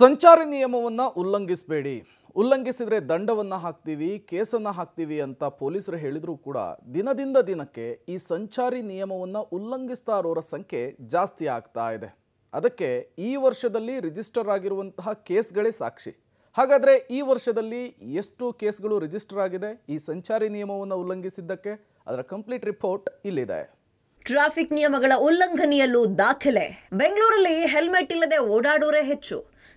ಸಂಚಾರಿ ನಿಯಮವನ್ನು ಉಲ್ಲಂಘಿಸಬೇಡಿ ಉಲ್ಲಂಘಿಸಿದರೆ ದಂಡವನ್ನು ಹಾಕ್ತೀವಿ ಕೇಸನ್ನು ಹಾಕ್ತೀವಿ ಅಂತ ಪೊಲೀಸರು ಹೇಳಿದರೂ ಕೂಡ ದಿನದಿಂದ ದಿನಕ್ಕೆ ಈ ಸಂಚಾರಿ ನಿಯಮವನ್ನು ಉಲ್ಲಂಘಿಸ್ತಾ ಇರೋರ ಸಂಖ್ಯೆ ಜಾಸ್ತಿ ಆಗ್ತಾ ಇದೆ ಅದಕ್ಕೆ ಈ ವರ್ಷದಲ್ಲಿ ರಿಜಿಸ್ಟರ್ ಆಗಿರುವಂತಹ ಕೇಸ್ಗಳೇ ಸಾಕ್ಷಿ ಹಾಗಾದರೆ ಈ ವರ್ಷದಲ್ಲಿ ಎಷ್ಟು ಕೇಸ್ಗಳು ರಿಜಿಸ್ಟರ್ ಆಗಿದೆ ಈ ಸಂಚಾರಿ ನಿಯಮವನ್ನು ಉಲ್ಲಂಘಿಸಿದ್ದಕ್ಕೆ ಅದರ ಕಂಪ್ಲೀಟ್ ರಿಪೋರ್ಟ್ ಇಲ್ಲಿದೆ ಟ್ರಾಫಿಕ್ ನಿಯಮಗಳ ಉಲ್ಲಂಘನೆಯಲ್ಲೂ ದಾಖಲೆ ಬೆಂಗಳೂರಲ್ಲಿ ಹೆಲ್ಮೆಟ್ ಇಲ್ಲದೆ ಓಡಾಡೋರೇ ಹೆಚ್ಚು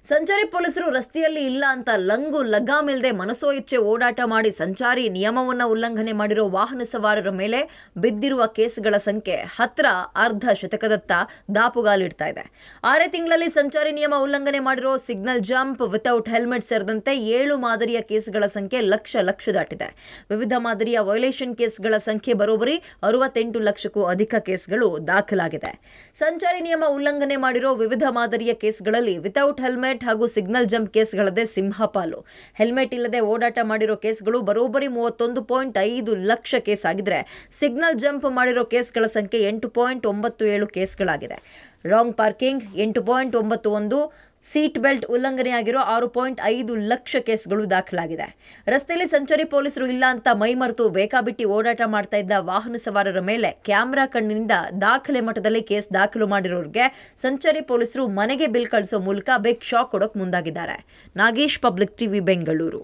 ಸಂಚಾರಿ ಪೊಲೀಸರು ರಸ್ತೆಯಲ್ಲಿ ಇಲ್ಲ ಅಂತ ಲಂಗು ಲಗಾಮಿಲ್ದೆ ಮನಸೋ ಇಚ್ಛೆ ಓಡಾಟ ಮಾಡಿ ಸಂಚಾರಿ ನಿಯಮವನ್ನು ಉಲ್ಲಂಘನೆ ಮಾಡಿರೋ ವಾಹನ ಸವಾರರ ಮೇಲೆ ಬಿದ್ದಿರುವ ಕೇಸ್ಗಳ ಸಂಖ್ಯೆ ಹತ್ರ ಅರ್ಧ ಶತಕದತ್ತ ದಾಪುಗಾಲಿಡ್ತಾ ಇದೆ ಆರೇ ತಿಂಗಳಲ್ಲಿ ಸಂಚಾರಿ ನಿಯಮ ಉಲ್ಲಂಘನೆ ಮಾಡಿರೋ ಸಿಗ್ನಲ್ ಜಂಪ್ ವಿತೌಟ್ ಹೆಲ್ಮೆಟ್ ಸೇರಿದಂತೆ ಏಳು ಮಾದರಿಯ ಕೇಸ್ಗಳ ಸಂಖ್ಯೆ ಲಕ್ಷ ಲಕ್ಷ ದಾಟಿದೆ ವಿವಿಧ ಮಾದರಿಯ ವೈಲೇಷನ್ ಕೇಸ್ಗಳ ಸಂಖ್ಯೆ ಬರೋಬರಿ ಅರವತ್ತೆಂಟು ಲಕ್ಷಕ್ಕೂ ಅಧಿಕ ಕೇಸ್ಗಳು ದಾಖಲಾಗಿದೆ ಸಂಚಾರಿ ನಿಯಮ ಉಲ್ಲಂಘನೆ ಮಾಡಿರೋ ವಿವಿಧ ಮಾದರಿಯ ಕೇಸ್ಗಳಲ್ಲಿ ವಿತೌಟ್ ಹೆಲ್ಮೆಟ್ ಹೆಲ್ಮೆಟ್ ಹಾಗೂ ಸಿಗ್ನಲ್ ಜಂಪ್ ಕೇಸ್ಗಳದೇ ಸಿಂಹಪಾಲು ಹೆಲ್ಮೆಟ್ ಇಲ್ಲದೆ ಓಡಾಟ ಮಾಡಿರೋ ಕೇಸ್ಗಳು ಬರೋಬ್ಬರಿ ಮೂವತ್ತೊಂದು ಪಾಯಿಂಟ್ ಐದು ಲಕ್ಷ ಕೇಸ್ ಆಗಿದ್ರೆ ಸಿಗ್ನಲ್ ಜಂಪ್ ಮಾಡಿರೋ ಕೇಸ್ಗಳ ಸಂಖ್ಯೆ ಎಂಟು ಪಾಯಿಂಟ್ ಒಂಬತ್ತು ಏಳು ಕೇಸ್ಗಳಾಗಿದೆ ರಾಂಗ್ ಪಾರ್ಕಿಂಗ್ ಎಂಟು ಪಾಯಿಂಟ್ ಒಂಬತ್ತು ಒಂದು ಸೀಟ್ ಬೆಲ್ಟ್ ಉಲ್ಲಂಘನೆಯಾಗಿರೋ ಆರು ಪಾಯಿಂಟ್ ಐದು ಲಕ್ಷ ಕೇಸ್ಗಳು ದಾಖಲಾಗಿದೆ ರಸ್ತೆಯಲ್ಲಿ ಸಂಚಾರಿ ಪೊಲೀಸರು ಇಲ್ಲ ಅಂತ ಮೈಮರೆತು ಬೇಕಾಬಿಟ್ಟಿ ಓಡಾಟ ಮಾಡ್ತಾ ಇದ್ದ ವಾಹನ ಸವಾರರ ಮೇಲೆ ಕ್ಯಾಮೆರಾ ಕಣ್ಣಿನಿಂದ ದಾಖಲೆ ಮಟ್ಟದಲ್ಲಿ ಕೇಸ್ ದಾಖಲು ಮಾಡಿರೋರಿಗೆ ಸಂಚಾರಿ ಪೊಲೀಸರು ಮನೆಗೆ ಬಿಲ್ ಕಳಿಸೋ ಮೂಲಕ ಬಿಗ್ ಶಾಕ್ ಕೊಡೋಕೆ ಮುಂದಾಗಿದ್ದಾರೆ ನಾಗೇಶ್ ಪಬ್ಲಿಕ್ ಟಿವಿ ಬೆಂಗಳೂರು